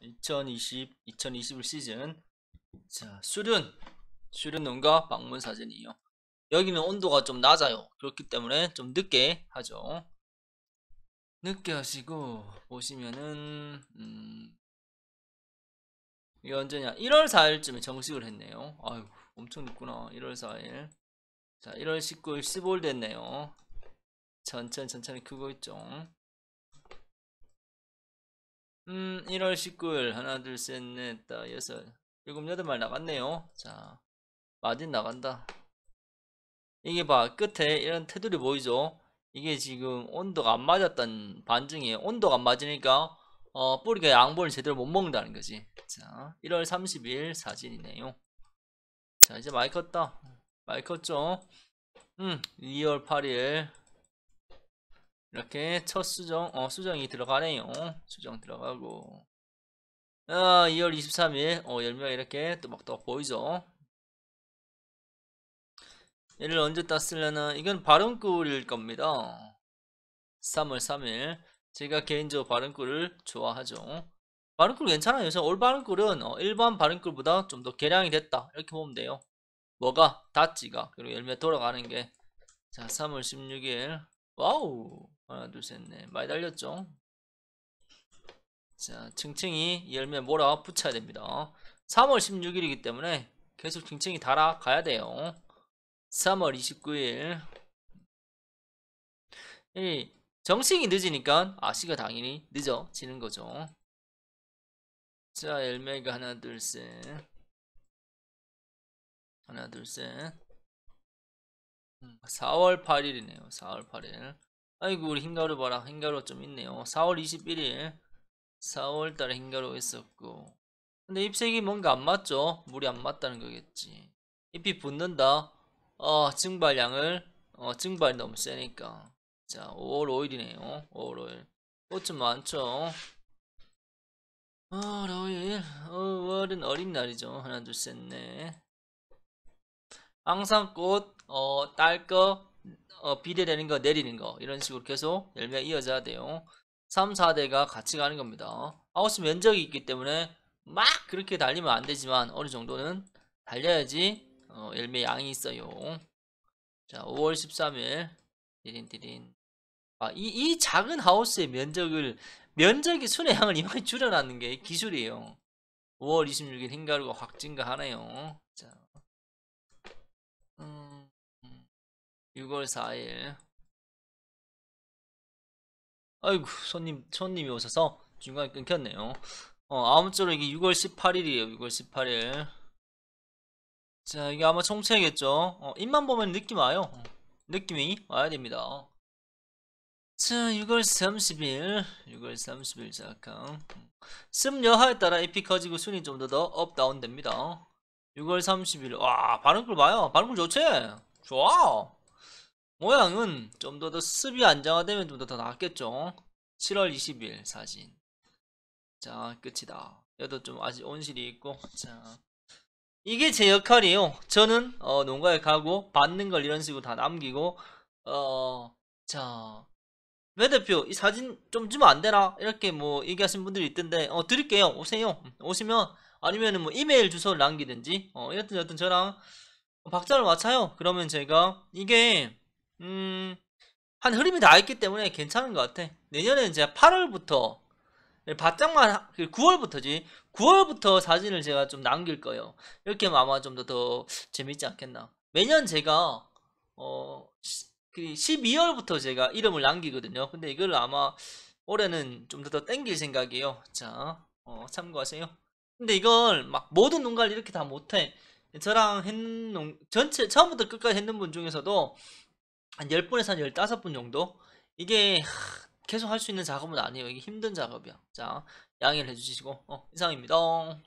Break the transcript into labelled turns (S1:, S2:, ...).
S1: 2020, 음, 2021 시즌 자 수륜 수륜 농가 방문 사진이요 여기는 온도가 좀 낮아요 그렇기 때문에 좀 늦게 하죠 늦게 하시고 보시면은 음, 이게 언제냐 1월 4일쯤에 정식을 했네요 아유 엄청 늦구나 1월 4일 자 1월 19일 15일 됐네요 천천히 천천히 크고 있죠 음, 1월 19일 하나 둘 셋 넷 다 여섯 일곱 여덟 말 나갔네요. 자, 마진 나간다. 이게 봐 끝에 이런 테두리 보이죠? 이게 지금 온도가 안 맞았던 반증이에요. 온도가 안 맞으니까 어, 뿌리가 양분을 제대로 못 먹는다는 거지. 자, 1월 30일 사진이네요. 자, 이제 많이 컸다. 많이 컸죠? 음, 2월 8일 이렇게 첫 수정, 어, 수정이 들어가네요. 수정 들어가고. 아, 2월 23일, 어, 열매가 이렇게 또 막 또 보이죠? 얘를 언제 땄으려나? 이건 발음꿀일 겁니다. 3월 3일. 제가 개인적으로 발음꿀을 좋아하죠. 발음꿀 괜찮아요. 그래서 올 발음꿀은 어, 일반 발음꿀보다 좀 더 개량이 됐다. 이렇게 보면 돼요. 뭐가? 닷지가. 그리고 열매 돌아가는 게. 자, 3월 16일. 와우 하나 둘셋넷 많이 달렸죠 자 층층이 열매 몰아 붙여야 됩니다 3월 16일이기 때문에 계속 층층이 달아 가야 돼요 3월 29일 이 정식이 늦으니까 아씨가 당연히 늦어지는 거죠 자 열매가 하나 둘셋 하나 둘셋 4월 음, 8일이네요. 4월 8일. 아이고 우리 흰가루 봐라. 흰가루 좀 있네요. 4월 21일. 4월달에 흰가루 있었고 근데 잎색이 뭔가 안 맞죠? 물이 안 맞다는 거겠지. 잎이 붙는다. 어, 증발량을 어, 증발이 너무 세니까. 자, 5월 5일이네요. 5월 5일. 꽃은 많죠? 5월 5일. 5월은 어린 날이죠. 하나, 둘, 셋, 넷. 항상 꽃, 어, 딸 거, 어, 비례되는 거, 내리는 거 이런 식으로 계속 열매 가 이어져야 돼요. 3, 4대가 같이 가는 겁니다. 아웃스 면적이 있기 때문에 막 그렇게 달리면 안 되지만 어느 정도는 달려야지 어, 열매 양이 있어요. 자, 5월 13일 디린 디린 아, 이, 이 작은 하우스의 면적을 면적이 순의 양을 이만큼 줄여놨는 게 기술이에요. 5월 26일 행가루가 확 증가하네요. 자. 6월 4일 아이고 손님 손님이 오셔서 중간에 끊겼네요 어 아무쪼록 이게 6월 18일이에요 6월 18일 자 이게 아마 총체겠죠 어, 입만 보면 느낌 와요 느낌이 와야 됩니다 자 6월 30일 6월 30일 작강 습 여하에 따라 AP 커지고 순위 좀 더 더 업다운 됩니다 6월 30일 와 발음글 봐요 발음글 좋지? 좋아 모양은 좀 더 더 습이 안정화되면 좀 더 더 낫겠죠 7월 20일 사진 자 끝이다 여도 좀 아직 온실이 있고 자 이게 제 역할이에요 저는 어, 농가에 가고 받는 걸 이런 식으로 다 남기고 어자 매 대표 이 사진 좀 주면 안 되나 이렇게 뭐 얘기하신 분들이 있던데 어 드릴게요 오세요 오시면 아니면은 뭐 이메일 주소를 남기든지 어 여튼 여튼 저랑 박자를 맞춰요 그러면 제가 이게 음, 한 흐름이 다 있기 때문에 괜찮은 것 같아. 내년에이제 8월부터 바짝만 9월부터지 그 9월부터 사진을 제가 좀 남길 거예요. 이렇게 하면 아마 좀 더 더 재밌지 않겠나. 매년 제가 어 12월부터 그 제가 이름을 남기거든요. 근데 이걸 아마 올해는 좀 더더 땡길 생각이에요. 자, 어, 참고하세요. 근데 이걸 막 모든 눈가를 이렇게 다 못해. 저랑 했는 전체 처음부터 끝까지 했는 분 중에서도 한 10분에서 한 15분 정도 이게 계속 할 수 있는 작업은 아니에요 이게 힘든 작업이야 자 양해를 해주시고 어, 이상입니다